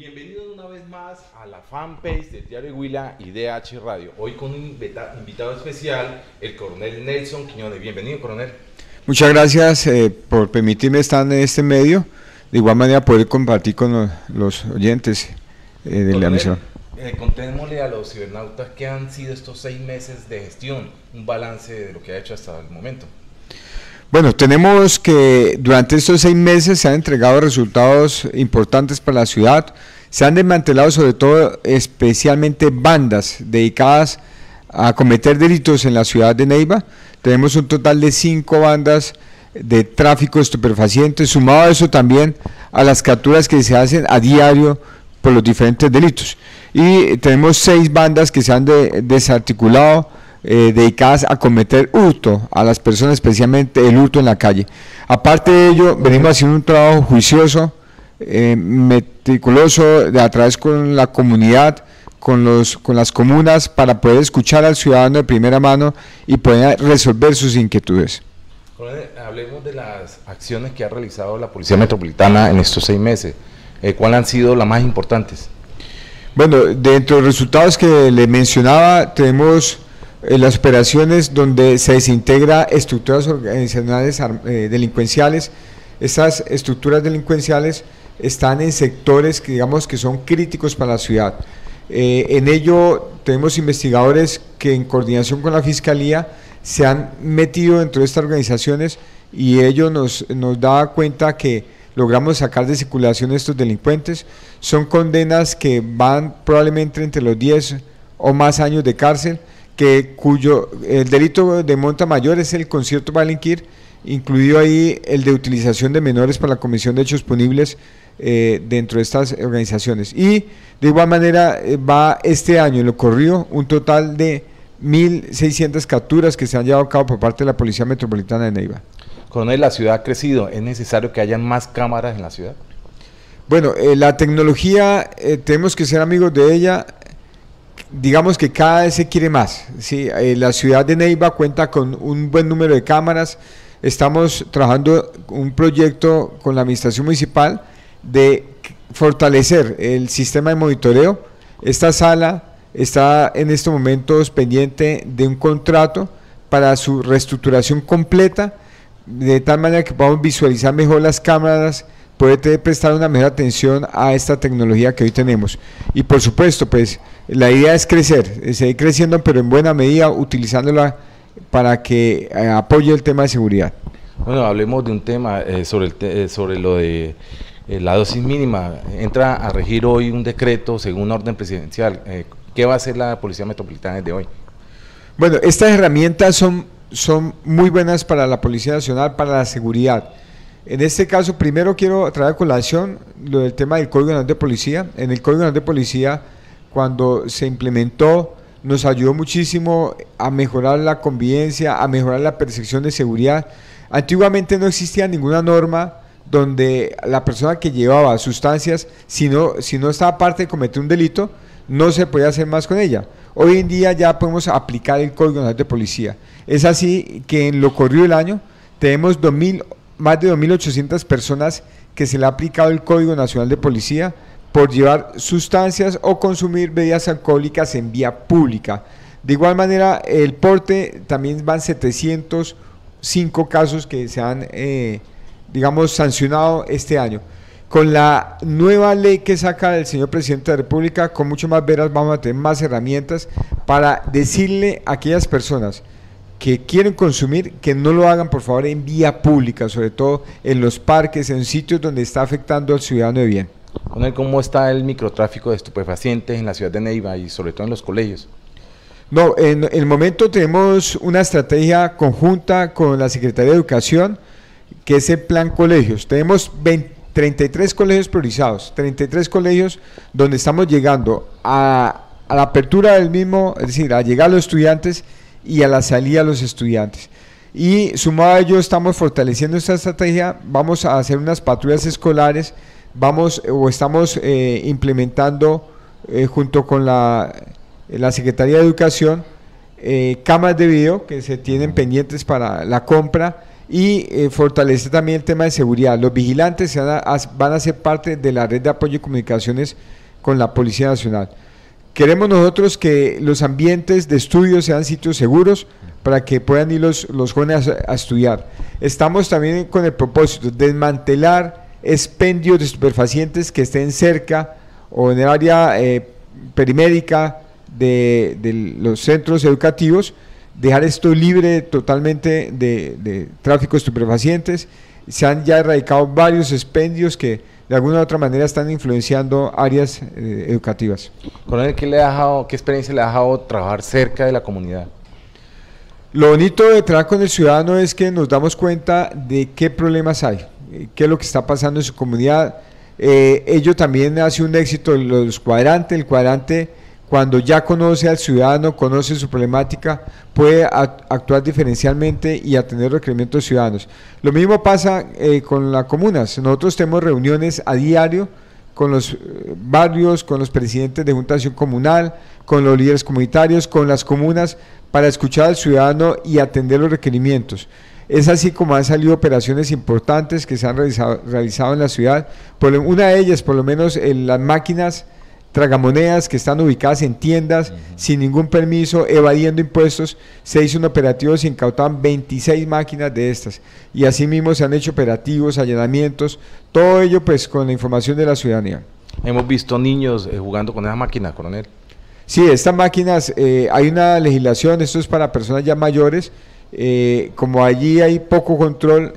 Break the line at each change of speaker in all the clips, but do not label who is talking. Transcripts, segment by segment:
Bienvenidos una vez más a la fanpage de Diario Huila y DH Radio. Hoy con un invitado especial, el coronel Nelson Quiñones. Bienvenido, coronel. Muchas
gracias eh, por permitirme estar en este medio. De igual manera, poder compartir con los, oyentes eh, de la misión.
Eh, contémosle a los cibernautas qué han sido estos seis meses de gestión, un balance de lo que ha hecho hasta el momento.
Bueno, tenemos que durante estos seis meses se han entregado resultados importantes para la ciudad. Se han desmantelado sobre todo especialmente bandas dedicadas a cometer delitos en la ciudad de Neiva. Tenemos un total de cinco bandas de tráfico estupefaciente, sumado a eso también a las capturas que se hacen a diario por los diferentes delitos. Y tenemos seis bandas que se han desarticulado eh, dedicadas a cometer hurto a las personas, especialmente el hurto en la calle. Aparte de ello, venimos haciendo un trabajo juicioso, eh, meticuloso, de a través con la comunidad, con, los, con las comunas, para poder escuchar al
ciudadano de primera mano y poder resolver sus inquietudes. Hablemos de las acciones que ha realizado la Policía Metropolitana en estos seis meses. Eh, ¿Cuáles han sido las más importantes? Bueno, dentro de los resultados que le mencionaba, tenemos
en las operaciones donde se desintegra estructuras organizacionales eh, delincuenciales. Estas estructuras delincuenciales están en sectores que digamos que son críticos para la ciudad. Eh, en ello tenemos investigadores que en coordinación con la Fiscalía se han metido dentro de estas organizaciones y ello nos, nos da cuenta que logramos sacar de circulación estos delincuentes. Son condenas que van probablemente entre los 10 o más años de cárcel cuyo el delito de monta mayor es el concierto valenquir, incluido ahí el de utilización de menores para la comisión de hechos punibles eh, dentro de estas organizaciones. Y de igual manera eh, va este año en lo corrido un total de 1.600 capturas que se han llevado a cabo por parte de la Policía Metropolitana de Neiva.
Coronel, la ciudad ha crecido, ¿es necesario que hayan más cámaras en la ciudad?
Bueno, eh, la tecnología, tenemos que ser amigos de ella, digamos que cada vez se quiere más. ¿sí? Eh, la ciudad de Neiva cuenta con un buen número de cámaras. Estamos trabajando un proyecto con la administración municipal de fortalecer el sistema de monitoreo. Esta sala está en estos momentos pendiente de un contrato para su reestructuración completa, de tal manera que podamos visualizar mejor las cámaras, puede prestar una mejor atención a esta tecnología que hoy tenemos. Y por supuesto, pues la idea es crecer, seguir creciendo, pero en buena medida utilizándola para que eh, apoye el tema de seguridad.
Bueno, hablemos de un tema eh, sobre, el eh, sobre lo de la dosis mínima. Entra a regir hoy un decreto según orden presidencial. ¿Qué va a hacer la Policía Metropolitana desde hoy?
Bueno, estas herramientas son, son muy buenas para la Policía Nacional, para la seguridad en este caso, primero quiero traer a colación lo del tema del Código Nacional de Policía. En el Código Nacional de Policía, cuando se implementó, nos ayudó muchísimo a mejorar la convivencia, a mejorar la percepción de seguridad. Antiguamente no existía ninguna norma donde la persona que llevaba sustancias, si no, si no estaba parte de cometer un delito, no se podía hacer más con ella. Hoy en día ya podemos aplicar el Código Nacional de Policía. Es así que en lo corrido del año tenemos 2000 más de 2.800 personas que se le ha aplicado el Código Nacional de Policía por llevar sustancias o consumir bebidas alcohólicas en vía pública. De igual manera, el porte también van 705 casos que se han, eh, digamos, sancionado este año. Con la nueva ley que saca el señor presidente de la República, con mucho más veras vamos a tener más herramientas para decirle a aquellas personas que quieren consumir, que no lo hagan por favor en vía pública, sobre todo en los parques, en sitios donde está afectando al ciudadano de bien.
¿cómo está el microtráfico de estupefacientes en la ciudad de Neiva y sobre todo en los colegios? No, en
el momento tenemos una estrategia conjunta con la Secretaría de Educación, que es el plan colegios. Tenemos 33 colegios priorizados, 33 colegios donde estamos llegando a, a la apertura del mismo, es decir, a llegar a los estudiantes y a la salida a los estudiantes. Y sumado a ello, estamos fortaleciendo esta estrategia, vamos a hacer unas patrullas escolares, vamos eh, o estamos eh, implementando eh, junto con la, la, Secretaría de Educación cámaras de video que se tienen pendientes para la compra y fortalece fortalecer también el tema de seguridad. Los vigilantes van a ser parte de la red de apoyo y comunicaciones con la Policía Nacional. Queremos nosotros que los ambientes de estudio sean sitios seguros para que puedan ir los, jóvenes a, estudiar. Estamos también con el propósito de desmantelar expendios de estupefacientes que estén cerca o en el área eh, perimérica de, los centros educativos, dejar esto libre totalmente de, de tráfico de estupefacientes. Se han ya erradicado varios expendios que de alguna u otra manera están influenciando áreas eh, educativas.
Coronel, ¿qué, le ¿qué experiencia le ha dejado trabajar cerca de la comunidad?
Lo bonito de trabajar con el ciudadano es que nos damos cuenta de qué problemas hay, eh, qué es lo que está pasando en su comunidad. Eh, ello también hace un éxito los cuadrantes, el cuadrante cuando ya conoce al ciudadano, conoce su problemática, puede actuar diferencialmente y atender requerimientos ciudadanos. Lo mismo pasa eh, con las comunas. Nosotros tenemos reuniones a diario con los eh, barrios, con los presidentes de juntación Comunal, con los líderes comunitarios, con las comunas, para escuchar al ciudadano y atender los requerimientos. Es así como han salido operaciones importantes que se han realizado, en la ciudad. Por, una de ellas, por lo menos, en las máquinas tragamonedas que están ubicadas en tiendas sin ningún permiso, evadiendo impuestos. Se hizo un operativo, se incautaban 26 máquinas de estas. Y asimismo se han hecho operativos, allanamientos, todo ello pues con la información de la ciudadanía.
Hemos visto niños eh, jugando con esas máquinas, coronel.
Sí, estas máquinas, eh, hay una legislación, esto es para personas ya mayores, eh, como allí hay poco control,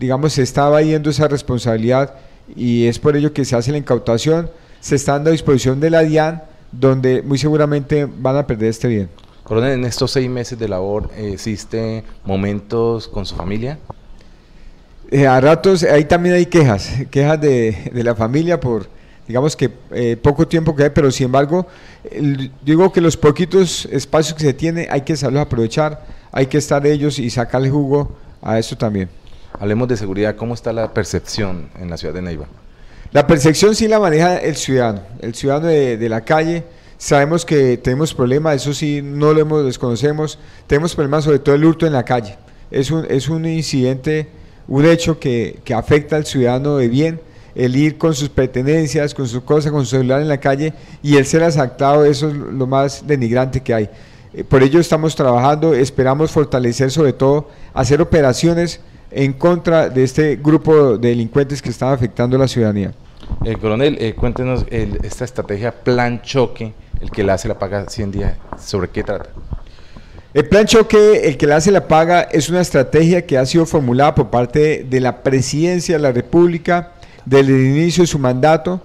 digamos, se está evadiendo esa responsabilidad y es por ello que se hace la incautación se está dando a disposición de la DIAN, donde muy seguramente van a perder este bien.
Coronel, en estos seis meses de labor, eh, ¿existe momentos con su familia? Eh, a ratos,
ahí también hay quejas, quejas de, la familia por, digamos que eh, poco tiempo que hay, pero sin embargo, digo que los poquitos espacios que se tiene hay que saberlos aprovechar, hay que estar ellos y sacarle jugo a eso también. Hablemos de seguridad, ¿cómo está la percepción en la ciudad de Neiva? La percepción sí la maneja el ciudadano, el ciudadano de, la calle. Sabemos que tenemos problemas, eso sí, no lo hemos, desconocemos. Tenemos problemas sobre todo el hurto en la calle. Es un, es un incidente, un hecho que, que afecta al ciudadano de bien el ir con sus pertenencias, con sus cosas, con su celular en la calle y el ser asaltado, eso es lo más denigrante que hay. Eh, por ello estamos trabajando, esperamos fortalecer sobre todo, hacer operaciones en contra de este grupo de delincuentes que están afectando a la ciudadanía
coronel, eh, cuéntenos esta estrategia Plan Choque, el que la hace la paga 100 días, ¿sobre qué trata?
El plan choque, el que la hace la paga, es una estrategia que ha sido formulada por parte de la presidencia de la República desde el inicio de su mandato.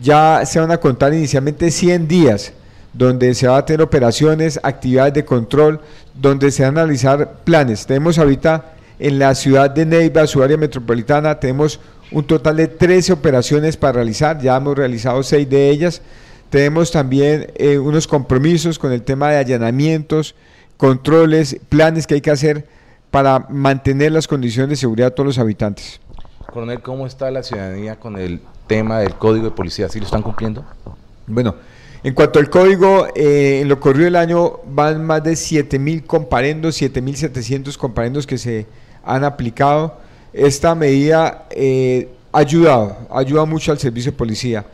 Ya se van a contar inicialmente 100 días donde se van a tener operaciones, actividades de control, donde se van a analizar planes. Tenemos ahorita en la ciudad de Neiva, su área metropolitana, tenemos un total de 13 operaciones para realizar, ya hemos realizado 6 de ellas. Tenemos también eh, unos compromisos con el tema de allanamientos, controles, planes que hay que hacer para mantener las condiciones de seguridad de todos los habitantes.
Coronel, ¿cómo está la ciudadanía con el tema del código de policía? ¿Sí lo están cumpliendo? Bueno, en cuanto al código, eh, en lo corrido el año van más de 7.000
comparendos, 7.700 comparendos que se han aplicado esta medida ha eh, ayudado, ayuda mucho al servicio de policía.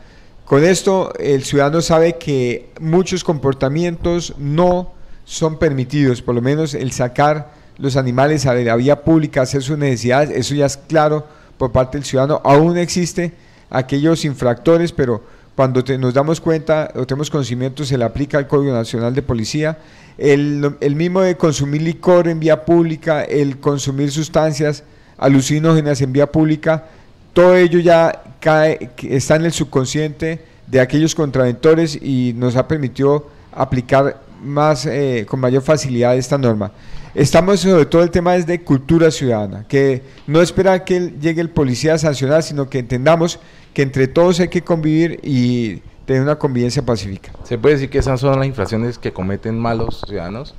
Con esto, el ciudadano sabe que muchos comportamientos no son permitidos, por lo menos el sacar los animales a la vía pública, hacer sus necesidades, eso ya es claro por parte del ciudadano. Aún existe aquellos infractores, pero cuando nos damos cuenta o tenemos conocimiento se le aplica al Código Nacional de Policía. El, el mismo de consumir licor en vía pública, el consumir sustancias alucinógenas en vía pública, todo ello ya cae, está en el subconsciente de aquellos contraventores y nos ha permitido aplicar más eh, con mayor facilidad esta norma. Estamos sobre todo el tema es de cultura ciudadana, que no espera que llegue el policía a sancionar, sino que entendamos que entre todos hay que convivir y tener una convivencia pacífica.
¿Se puede decir que esas son las infracciones que cometen malos ciudadanos?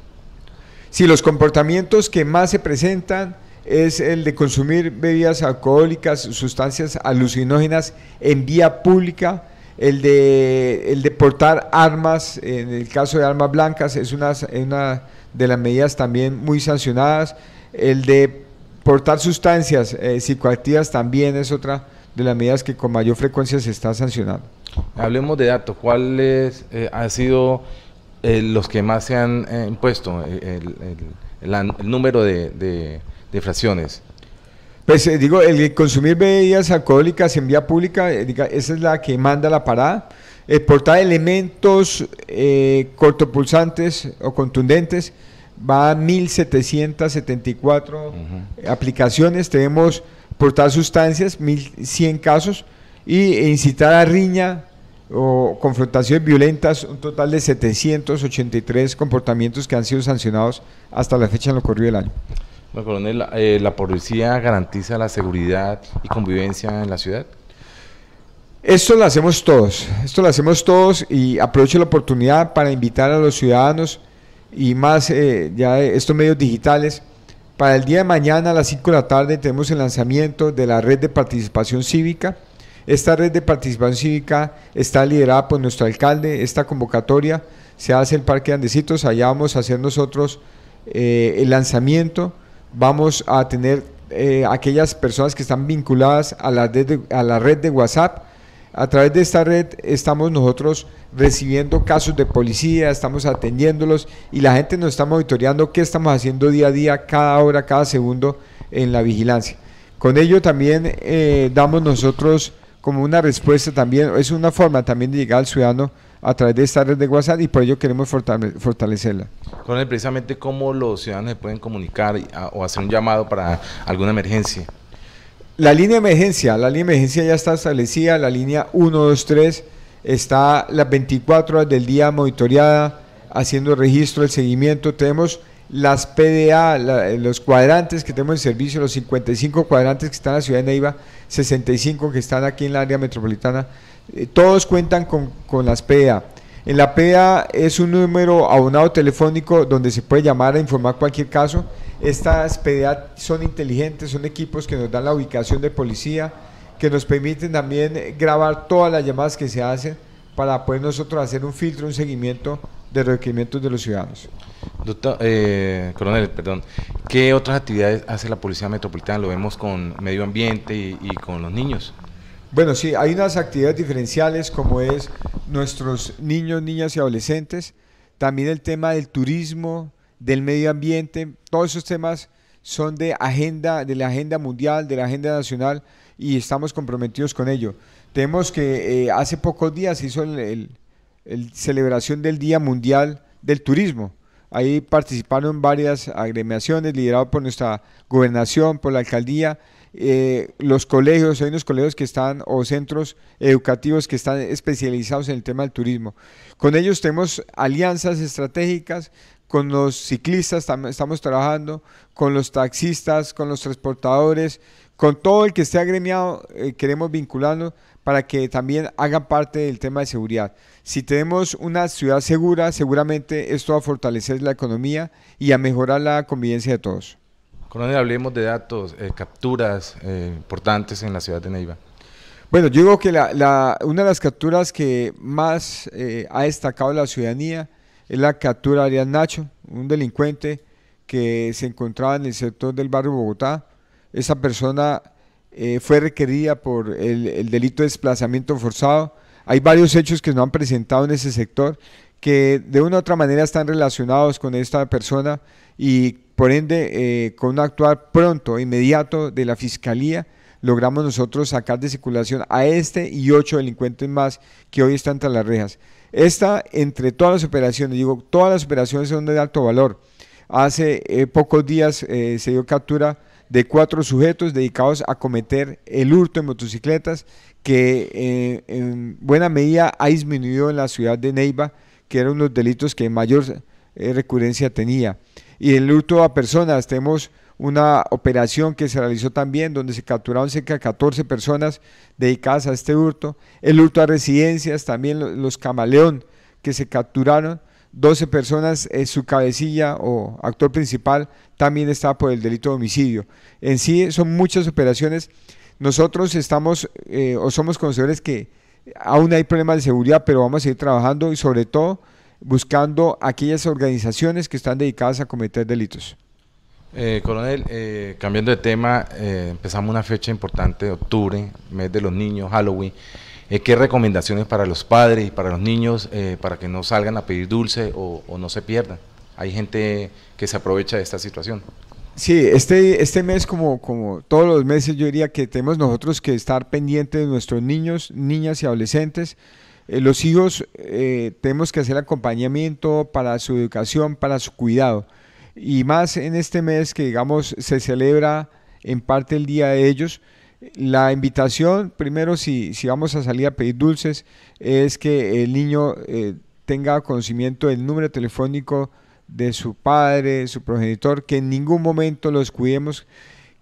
Sí, los comportamientos que más se presentan es el de consumir bebidas alcohólicas, sustancias alucinógenas en vía pública, el de, el de portar armas, en el caso de armas blancas, es una, una de las medidas también muy sancionadas, el de portar sustancias eh, psicoactivas también es otra de las medidas que con mayor frecuencia se está sancionando.
Hablemos de datos, ¿cuáles eh, han sido eh, los que más se han impuesto? El, número de de fracciones Pues eh, digo,
el consumir bebidas alcohólicas en vía pública, eh, diga, esa es la que manda la parada. portar elementos eh, cortopulsantes o contundentes va a 1.774 aplicaciones. Tenemos portar sustancias, 1.100 casos. Y incitar a riña o confrontaciones violentas, un total de 783 comportamientos que han sido sancionados hasta la fecha en lo corrido del año.
Bueno, eh, ¿la policía garantiza la seguridad y convivencia en la ciudad?
Esto lo hacemos todos, esto lo hacemos todos y aprovecho la oportunidad para invitar a los ciudadanos y más eh, ya estos medios digitales. Para el día de mañana a las 5 de la tarde tenemos el lanzamiento de la red de participación cívica. Esta red de participación cívica está liderada por nuestro alcalde. Esta convocatoria se hace en el Parque de Allá vamos a hacer nosotros eh, el lanzamiento vamos a tener eh, aquellas personas que están vinculadas a la, a la red de WhatsApp. A través de esta red estamos nosotros recibiendo casos de policía, estamos atendiéndolos y la gente nos está monitoreando qué estamos haciendo día a día, cada hora, cada segundo en la vigilancia. Con ello también eh, damos nosotros como una respuesta también, es una forma también de llegar al ciudadano a través de esta red de WhatsApp y por ello queremos fortalecerla.
Con él, precisamente cómo los ciudadanos se pueden comunicar o hacer un llamado para alguna emergencia.
La línea de emergencia, la línea de emergencia ya está establecida, la línea 123 está las 24 horas del día monitoreada, haciendo registro, el seguimiento, tenemos las PDA, los cuadrantes que tenemos en servicio, los 55 cuadrantes que están en la ciudad de Neiva, 65 que están aquí en la área metropolitana, eh, todos cuentan con, con las PDA. En la PEA es un número abonado telefónico donde se puede llamar e informar cualquier caso. Estas PDA son inteligentes, son equipos que nos dan la ubicación de policía, que nos permiten también grabar todas las llamadas que se hacen para poder nosotros hacer un filtro, un seguimiento de requerimientos de los ciudadanos.
Doctor, eh, coronel, perdón, ¿qué otras actividades hace la Policía Metropolitana? Lo vemos con medio ambiente y con los niños.
Bueno, sí, hay unas actividades diferenciales como es nuestros niños, niñas y adolescentes, también el tema del turismo, del medio ambiente, todos esos temas son de agenda, de la agenda mundial, de la agenda nacional y estamos comprometidos con ello. Tenemos que eh, hace pocos días se hizo la celebración del Día Mundial del Turismo. Ahí participaron varias agremiaciones lideradas por nuestra gobernación, por la alcaldía eh, los colegios, hay unos colegios que están o centros educativos que están especializados en el tema del turismo. Con ellos tenemos alianzas estratégicas, con los ciclistas estamos trabajando, con los taxistas, con los transportadores, con todo el que esté agremiado, eh, queremos vincularnos para que también hagan parte del tema de seguridad. Si tenemos una ciudad segura, seguramente esto va a fortalecer la economía y a mejorar la convivencia de todos.
Coronel, hablemos de datos, eh, capturas eh, importantes en la ciudad de Neiva.
Bueno, yo digo que una de las capturas que más eh, ha destacado la ciudadanía es la captura de Arias Nacho, un delincuente que se encontraba en el sector del barrio Bogotá. Esa persona fue requerida por el, delito de desplazamiento forzado. Hay varios hechos que nos han presentado en ese sector que de una u otra manera están relacionados con esta persona y por ende eh, con un actuar pronto, inmediato de la Fiscalía, logramos nosotros sacar de circulación a este y ocho delincuentes más que hoy están tras las rejas. Esta, entre todas las operaciones, digo, todas las operaciones son de alto valor. Hace eh, pocos días eh, se dio captura de cuatro sujetos dedicados a cometer el hurto en motocicletas que en buena medida ha disminuido en la ciudad de Neiva que eran los delitos que mayor eh, recurrencia tenía. Y el hurto a personas, tenemos una operación que se realizó también donde se capturaron cerca de 14 personas dedicadas a este hurto. El hurto a residencias, también los camaleón que se capturaron, 12 personas, eh, su cabecilla o actor principal también estaba por el delito de homicidio. En sí son muchas operaciones. Nosotros estamos eh, o somos conocedores que aún hay problemas de seguridad, pero vamos a seguir trabajando y sobre todo buscando aquellas organizaciones que están dedicadas a cometer delitos.
Eh, coronel, eh, cambiando de tema, eh, empezamos una fecha importante, octubre, mes de los niños, Halloween. ¿Qué recomendaciones para los padres y para los niños para que no salgan a pedir dulce o no se pierdan? Hay gente que se aprovecha de esta situación.
Sí, este, este mes, como, como todos los meses, yo diría que tenemos nosotros que estar pendientes de nuestros niños, niñas y adolescentes. Eh, los hijos eh, tenemos que hacer acompañamiento para su educación, para su cuidado. Y más en este mes que, digamos, se celebra en parte el Día de ellos. La invitación, primero, si, si vamos a salir a pedir dulces, es que el niño eh, tenga conocimiento del número telefónico de su padre, su progenitor, que en ningún momento los cuidemos,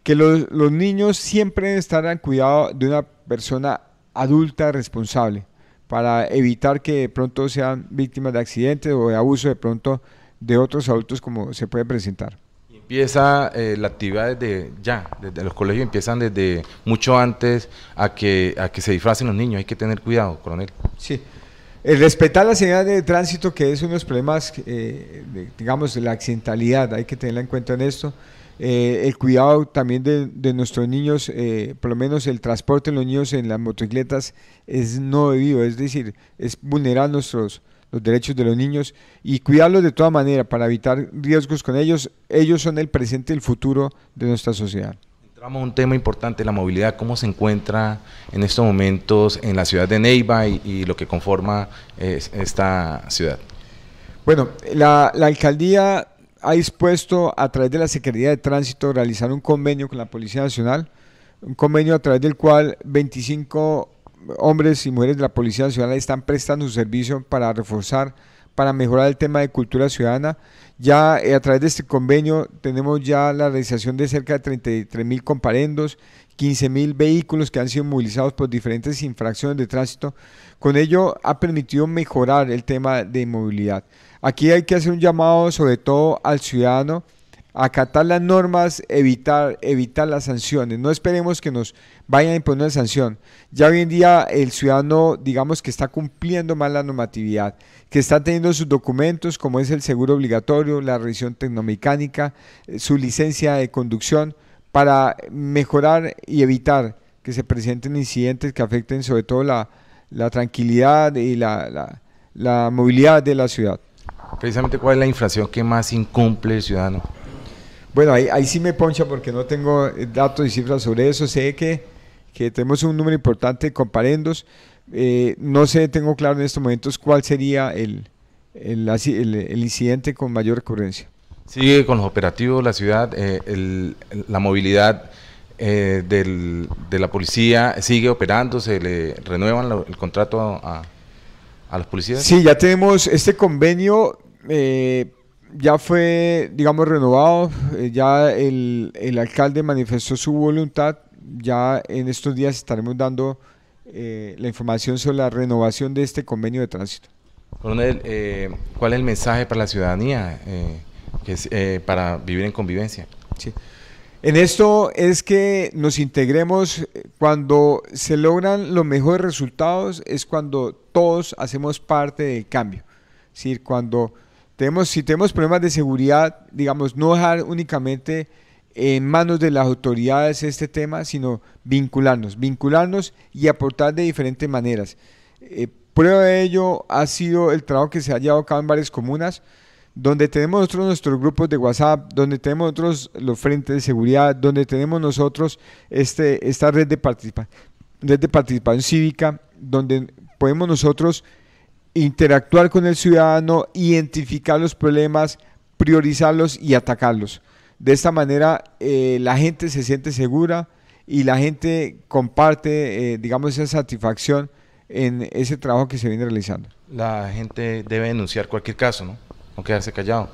que los, niños siempre estarán cuidados de una persona adulta responsable para evitar que de pronto sean víctimas de accidentes o de abuso de pronto de otros adultos como se puede presentar.
Empieza eh, la actividad desde ya, desde los colegios empiezan desde mucho antes a que, a que se disfracen los niños, hay que tener cuidado, coronel. Sí,
el eh, respetar la señal de tránsito, que es uno de los problemas, eh, digamos, de la accidentalidad, hay que tenerla en cuenta en esto. Eh, el cuidado también de, nuestros niños, por lo menos el transporte de los niños en las motocicletas es no debido, es decir, es vulnerar nuestros los derechos de los niños y cuidarlos de toda manera para evitar riesgos con ellos. Ellos son el presente y el futuro de nuestra sociedad
un tema importante, la movilidad, cómo se encuentra en estos momentos en la ciudad de Neiva y, lo que conforma eh, esta ciudad. Bueno, la, la alcaldía ha
dispuesto a través de la Secretaría de Tránsito realizar un convenio con la Policía Nacional, un convenio a través del cual 25 hombres y mujeres de la Policía Nacional están prestando su servicio para reforzar, para mejorar el tema de cultura ciudadana ya eh, a través de este convenio tenemos ya la realización de cerca de 33 mil comparendos, 15 mil vehículos que han sido movilizados por diferentes infracciones de tránsito. Con ello ha permitido mejorar el tema de movilidad. Aquí hay que hacer un llamado sobre todo al ciudadano acatar las normas, evitar, evitar las sanciones. No esperemos que nos vayan a imponer una sanción. Ya hoy en día el ciudadano, digamos que está cumpliendo mal la normatividad, que está teniendo sus documentos, como es el seguro obligatorio, la revisión tecnomecánica, eh, su licencia de conducción, para mejorar y evitar que se presenten incidentes que afecten sobre todo la, la tranquilidad y la, la movilidad de la ciudad.
Precisamente, ¿cuál es la infracción que más incumple el ciudadano?
Bueno, ahí, sí me poncha porque no tengo eh, datos y cifras sobre eso. Sé que, tenemos un número importante de comparendos. Eh, no sé, tengo claro en estos momentos cuál sería el, el, incidente con mayor recurrencia.
Sigue con los operativos la ciudad, eh, la movilidad de la policía sigue operando, se le renuevan el contrato a, a, los policías. Sí, ya
tenemos este convenio eh, ya fue, digamos, renovado, eh, ya el, el, alcalde manifestó su voluntad, ya en estos días estaremos dando eh, la información sobre la renovación de este convenio de tránsito.
Coronel, eh, ¿cuál es el mensaje para la ciudadanía que para vivir en convivencia?
Sí. En esto es que nos integremos, cuando se logran los mejores resultados es cuando todos hacemos parte del cambio, es decir, cuando si tenemos problemas de seguridad, digamos, no dejar únicamente en manos de las autoridades este tema, sino vincularnos, vincularnos y aportar de diferentes maneras. Eh, prueba de ello ha sido el trabajo que se ha llevado a cabo en varias comunas, donde tenemos nosotros nuestros grupos de WhatsApp, donde tenemos otros los frentes de seguridad, donde tenemos nosotros este, esta red de, red de participación cívica, donde podemos nosotros interactuar con el ciudadano, identificar los problemas, priorizarlos y atacarlos. De esta manera eh, la gente se siente segura y la gente comparte, eh, digamos, esa satisfacción en ese trabajo que se viene realizando.
La gente debe denunciar cualquier caso, ¿no? No quedarse callado.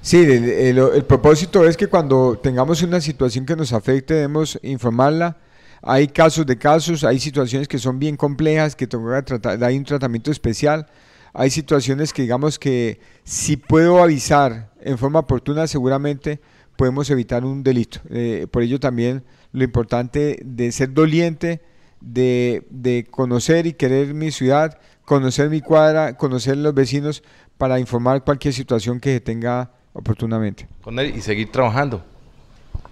Sí, el propósito es que cuando tengamos una situación que nos afecte debemos informarla hay casos de casos, hay situaciones que son bien complejas, que tratar, hay un tratamiento especial. Hay situaciones que digamos que si puedo avisar en forma oportuna, seguramente podemos evitar un delito. Eh, por ello también lo importante de ser doliente, de, de conocer y querer mi ciudad, conocer mi cuadra, conocer los vecinos para informar cualquier situación que se tenga oportunamente.
Con él y seguir trabajando.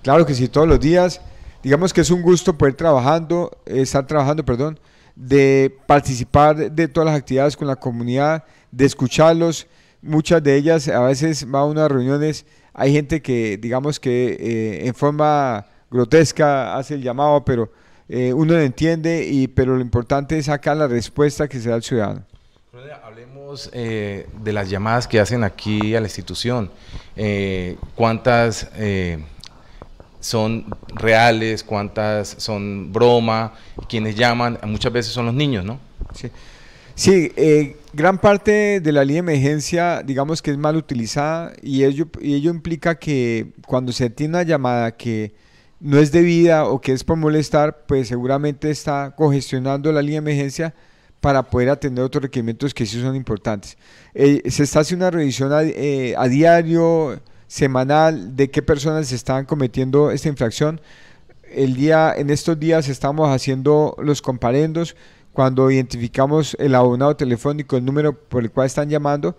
Claro que sí, todos los días digamos que es un gusto poder trabajando, eh, estar trabajando, perdón, de participar de todas las actividades con la comunidad, de escucharlos. Muchas de ellas, a veces va a unas reuniones, hay gente que, digamos que eh, en forma grotesca hace el llamado, pero eh, uno lo entiende, y, pero lo importante es sacar la respuesta que se da al ciudadano.
Hablemos de las llamadas que hacen aquí a la institución. ¿Cuántas son reales, cuántas son broma, quienes llaman, muchas veces son los niños, ¿no? Sí, eh,
gran parte de la línea de emergencia, digamos que es mal utilizada y ello, y ello implica que cuando se tiene una llamada que no es debida o que es por molestar, pues seguramente está congestionando la línea de emergencia para poder atender otros requerimientos que sí son importantes. Eh, se está haciendo una revisión a, eh, a diario, semanal de qué personas están cometiendo esta infracción. El día, en estos días estamos haciendo los comparendos cuando identificamos el abonado telefónico, el número por el cual están llamando,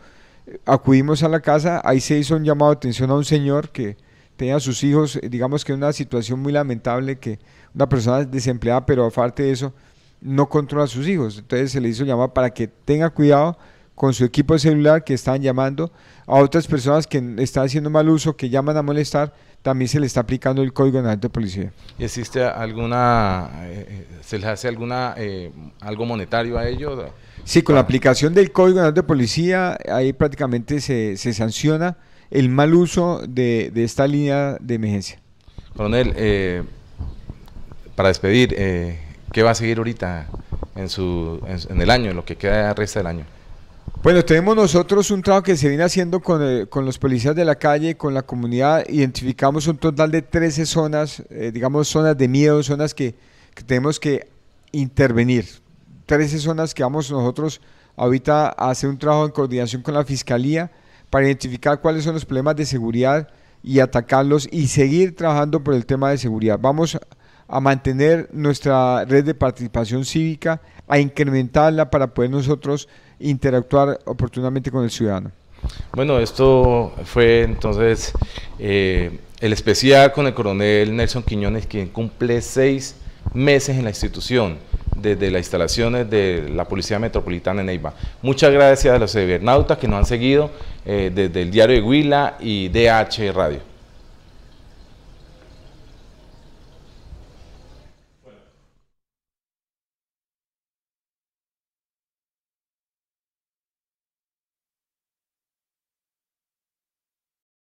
acudimos a la casa, ahí se hizo un llamado de atención a un señor que tenía sus hijos, eh, digamos que una situación muy lamentable, que una persona desempleada, pero aparte de eso, no controla a sus hijos. Entonces se le hizo llamar para que tenga cuidado con su equipo celular que están llamando a otras personas que están haciendo mal uso, que llaman a molestar, también se le está aplicando el código nacional de policía.
¿Y existe alguna, eh, se les hace alguna, eh, algo monetario a ellos?
Sí, con la ah. aplicación del código nacional de policía, ahí prácticamente se, sanciona el mal uso de, esta línea de emergencia.
Coronel, eh, para despedir, eh, ¿qué va a seguir ahorita en, su, en, en el año, en lo que queda resta del año?
Bueno, tenemos nosotros un trabajo que se viene haciendo eh, con, los policías de la calle, con la comunidad. Identificamos un total de 13 zonas, eh, digamos zonas de miedo, zonas que, que, tenemos que intervenir. 13 zonas que vamos nosotros ahorita a hacer un trabajo en coordinación con la Fiscalía para identificar cuáles son los problemas de seguridad y atacarlos y seguir trabajando por el tema de seguridad. Vamos a mantener nuestra red de participación cívica, a incrementarla para poder nosotros interactuar oportunamente con el ciudadano.
Bueno, esto fue entonces eh, el especial con el coronel Nelson Quiñones, quien cumple seis meses en la institución, desde las instalaciones de la Policía Metropolitana en Neiva. Muchas gracias a los cibernautas que nos han seguido eh, desde el Diario de Huila y DH Radio.